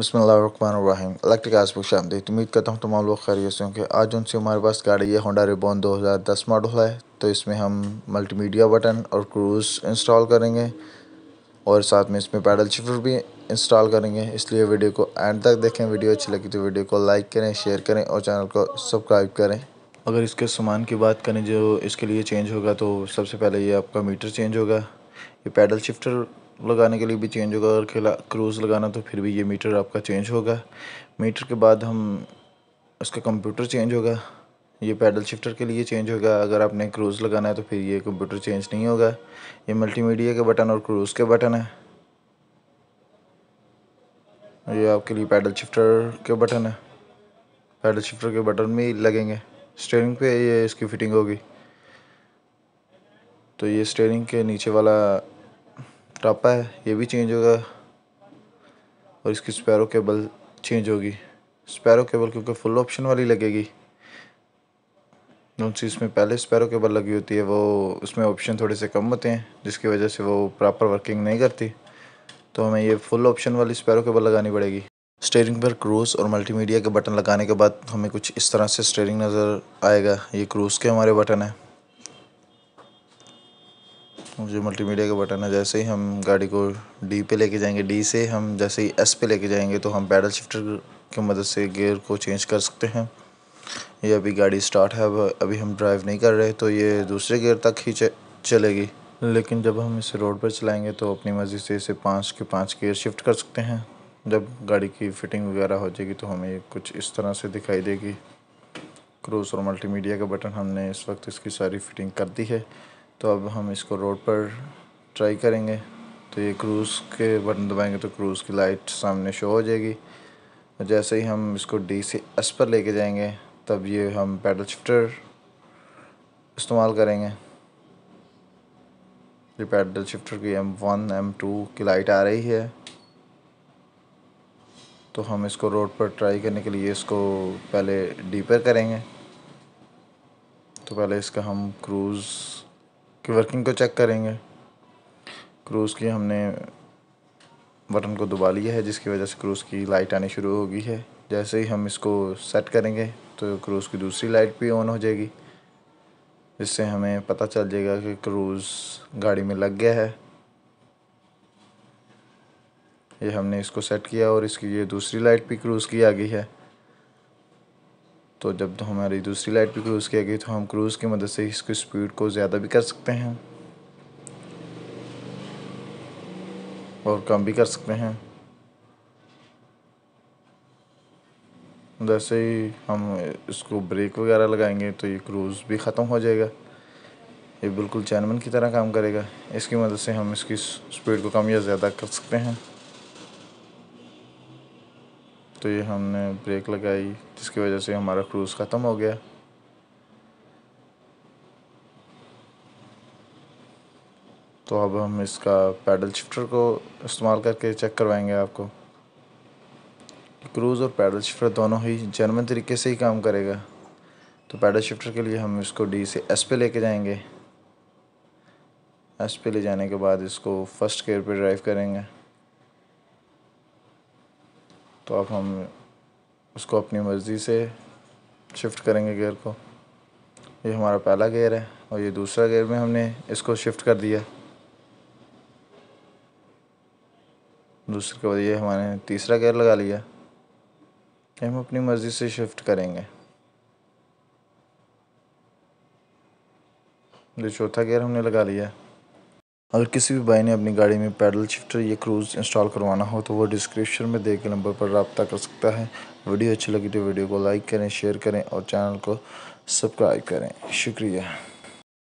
बसमीम इलेक्ट्रिक आज बुक शाम उम्मीद करता हूँ तमाम लोग खैरियत से होंगे आज उनसे हमारे पास गाड़ी है होंडा रिबॉन 2010 मॉडल है तो इसमें हम मल्टीमीडिया बटन और क्रूज़ इंस्टॉल करेंगे और साथ में इसमें पैडल शिफ्टर भी इंस्टॉल करेंगे इसलिए वीडियो को एंड तक देखें वीडियो अच्छी लगी तो वीडियो को लाइक करें शेयर करें और चैनल को सब्सक्राइब करें अगर इसके सामान की बात करें जो इसके लिए चेंज होगा तो सबसे पहले ये आपका मीटर चेंज होगा ये पैडल शिफ्टर लगाने के लिए भी चेंज होगा अगर खिला क्रूज़ लगाना तो फिर भी ये मीटर आपका चेंज होगा मीटर के बाद हम उसका कंप्यूटर चेंज होगा ये पैडल शिफ्टर के लिए चेंज होगा अगर आपने क्रूज़ लगाना है तो फिर ये कंप्यूटर चेंज नहीं होगा ये मल्टीमीडिया के बटन और क्रूज़ के बटन है ये आपके लिए पैडल शिफ्टर के बटन है पैडल शिफ्टर के बटन भी लगेंगे स्टेयरिंग पे ये इसकी फिटिंग होगी तो ये स्टेयरिंग के नीचे वाला टापा है ये भी चेंज होगा और इसकी स्पैरो केबल चेंज होगी स्पैरो केबल क्योंकि फुल ऑप्शन वाली लगेगी नोट इसमें पहले स्पैरो केबल लगी होती है वो उसमें ऑप्शन थोड़े से कम होते हैं जिसकी वजह से वो प्रॉपर वर्किंग नहीं करती तो हमें ये फुल ऑप्शन वाली स्पैरो केबल लगानी पड़ेगी स्टेयरिंग पर क्रूज़ और मल्टीमीडिया के बटन लगाने के बाद हमें कुछ इस तरह से स्टेयरिंग नज़र आएगा ये क्रूज़ के हमारे बटन हैं जो मल्टीमीडिया का बटन है जैसे ही हम गाड़ी को डी पे लेके जाएंगे डी से हम जैसे ही एस पे लेके जाएंगे तो हम पैडल शिफ्टर की मदद से गियर को चेंज कर सकते हैं ये अभी गाड़ी स्टार्ट है अब अभी हम ड्राइव नहीं कर रहे तो ये दूसरे गियर तक ही चलेगी लेकिन जब हम इसे रोड पर चलाएंगे तो अपनी मर्ज़ी से इसे पाँच के पाँच गियर शिफ्ट कर सकते हैं जब गाड़ी की फिटिंग वगैरह हो जाएगी तो हमें कुछ इस तरह से दिखाई देगी क्रूज़ और मल्टीमीडिया का बटन हमने इस वक्त इसकी सारी फिटिंग कर दी है तो अब हम इसको रोड पर ट्राई करेंगे तो ये क्रूज़ के बटन दबाएंगे तो क्रूज़ की लाइट सामने शो हो जाएगी और जैसे ही हम इसको डी से एस पर लेके जाएंगे तब ये हम पैडल शिफ्टर इस्तेमाल करेंगे ये पैडल शिफ्टर की एम वन एम टू की लाइट आ रही है तो हम इसको रोड पर ट्राई करने के लिए इसको पहले डीपर करेंगे तो पहले इसका हम क्रूज़ की वर्किंग को चेक करेंगे क्रूज़ की हमने बटन को दबा लिया है जिसकी वजह से क्रूज़ की लाइट आनी शुरू हो गई है जैसे ही हम इसको सेट करेंगे तो क्रूज़ की दूसरी लाइट भी ऑन हो जाएगी इससे हमें पता चल जाएगा कि क्रूज़ गाड़ी में लग गया है ये हमने इसको सेट किया और इसकी ये दूसरी लाइट भी क्रूज़ की आ गई है तो जब तो हमारी दूसरी लाइट भी क्रूज़ किया गई तो हम क्रूज़ की मदद से इसकी स्पीड को ज़्यादा भी कर सकते हैं और कम भी कर सकते हैं जैसे ही हम इसको ब्रेक वगैरह लगाएंगे तो ये क्रूज़ भी ख़त्म हो जाएगा ये बिल्कुल चैनमन की तरह काम करेगा इसकी मदद से हम इसकी स्पीड को कम या ज़्यादा कर सकते हैं तो ये हमने ब्रेक लगाई जिसकी वजह से हमारा क्रूज़ ख़त्म हो गया तो अब हम इसका पैडल शिफ्टर को इस्तेमाल करके चेक करवाएंगे आपको क्रूज़ और पैडल शिफ्टर दोनों ही जर्मन तरीके से ही काम करेगा तो पैडल शिफ्टर के लिए हम इसको डी से एस पे लेके जाएंगे एस पे ले जाने के बाद इसको फर्स्ट गेयर पे ड्राइव करेंगे तो अब हम उसको अपनी मर्ज़ी से शिफ्ट करेंगे गेयर को ये हमारा पहला गेयर है और ये दूसरा गेयर में हमने इसको शिफ्ट कर दिया दूसरे के बाद ये हमारे तीसरा गेयर लगा लिया ये हम अपनी मर्ज़ी से शिफ्ट करेंगे ये चौथा गेयर हमने लगा लिया अगर किसी भी भाई ने अपनी गाड़ी में पैडल शिफ्टर या क्रूज़ इंस्टॉल करवाना हो तो वो डिस्क्रिप्शन में दिए गए नंबर पर रबता कर सकता है वीडियो अच्छी लगी तो वीडियो को लाइक करें शेयर करें और चैनल को सब्सक्राइब करें शुक्रिया